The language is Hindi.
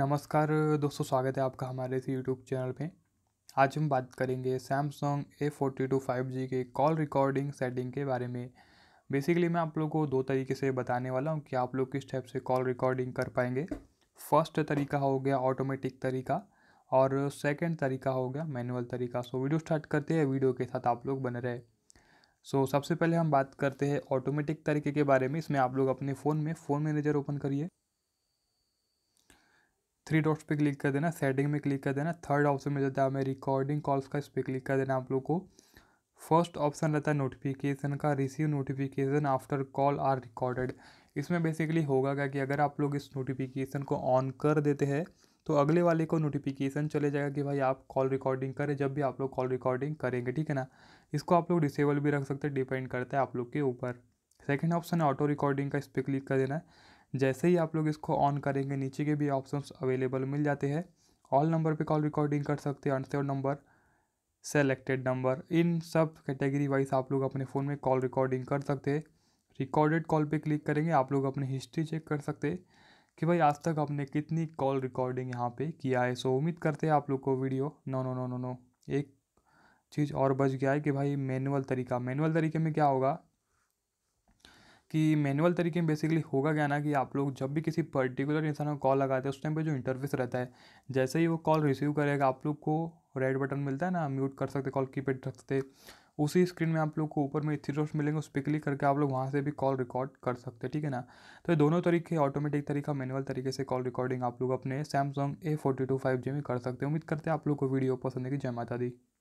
नमस्कार दोस्तों स्वागत है आपका हमारे इस यूट्यूब चैनल पे आज हम बात करेंगे Samsung A forty two five G के कॉल रिकॉर्डिंग सेटिंग के बारे में बेसिकली मैं आप लोग को दो तरीके से बताने वाला हूँ कि आप लोग किस टाइप से कॉल रिकॉर्डिंग कर पाएंगे फर्स्ट तरीका हो गया ऑटोमेटिक तरीका और सेकेंड तरीका हो गया मैनुअल तरीका सो वीडियो स्टार्ट करते हैं वीडियो के साथ आप लोग बने रहे सो सबसे पहले हम बात करते हैं ऑटोमेटिक तरीके के बारे में इसमें आप लोग अपने फ़ोन में फ़ोन मैनेजर ओपन करिए थ्री डॉट्स पे क्लिक कर देना सेटिंग में क्लिक कर देना थर्ड ऑप्शन में जाता है हमें रिकॉर्डिंग कॉल्स का इस पर क्लिक कर देना आप लोग को फर्स्ट ऑप्शन रहता है नोटिफिकेशन का receive notification after call are recorded इसमें बेसिकली होगा क्या कि अगर आप लोग इस नोटिफिकेशन को ऑन कर देते हैं तो अगले वाले को नोटिफिकेशन चले जाएगा कि भाई आप कॉल रिकॉर्डिंग करें जब भी आप लोग कॉल रिकॉर्डिंग करेंगे ठीक है ना इसको आप लोग डिसेबल भी रख सकते हैं डिपेंड करता है आप लोग के ऊपर सेकेंड ऑप्शन है ऑटो रिकॉर्डिंग का इस पर क्लिक कर देना है जैसे ही आप लोग इसको ऑन करेंगे नीचे के भी ऑप्शंस अवेलेबल मिल जाते हैं ऑल नंबर पे कॉल रिकॉर्डिंग कर सकते हैं अनसेव नंबर सेलेक्टेड नंबर इन सब कैटेगरी वाइज आप लोग अपने फ़ोन में कॉल रिकॉर्डिंग कर सकते हैं रिकॉर्डेड कॉल पे क्लिक करेंगे आप लोग अपनी हिस्ट्री चेक कर सकते कि भाई आज तक आपने कितनी कॉल रिकॉर्डिंग यहाँ पर किया है सो उम्मीद करते हैं आप लोग को video no no no no no एक चीज़ और बच गया है कि भाई मैनुअल तरीका मैनुअल तरीके में क्या होगा कि मैनुअल तरीके में बेसिकली होगा क्या ना कि आप लोग जब भी किसी पर्टिकुलर इंसान को कॉल लगाते हैं उस टाइम पे जो इंटरफेस रहता है जैसे ही वो कॉल रिसीव करेगा आप लोग को रेड बटन मिलता है ना म्यूट कर सकते कॉल की रख सकते उसी स्क्रीन में आप लोग को ऊपर में थ्री डॉट्स मिलेंगे उस पर क्लिक करके आप लोग वहाँ से भी कॉल रिकॉर्ड कर सकते ठीक है ना तो ये दोनों तरीके ऑटोमेटिक तरीका मैनुअल तरीके से कॉल रिकॉर्डिंग आप लोग अपने Samsung A forty two five G में कर सकते हैं उम्मीद करते हैं आप लोग को वीडियो पसंद है कि जय माता दी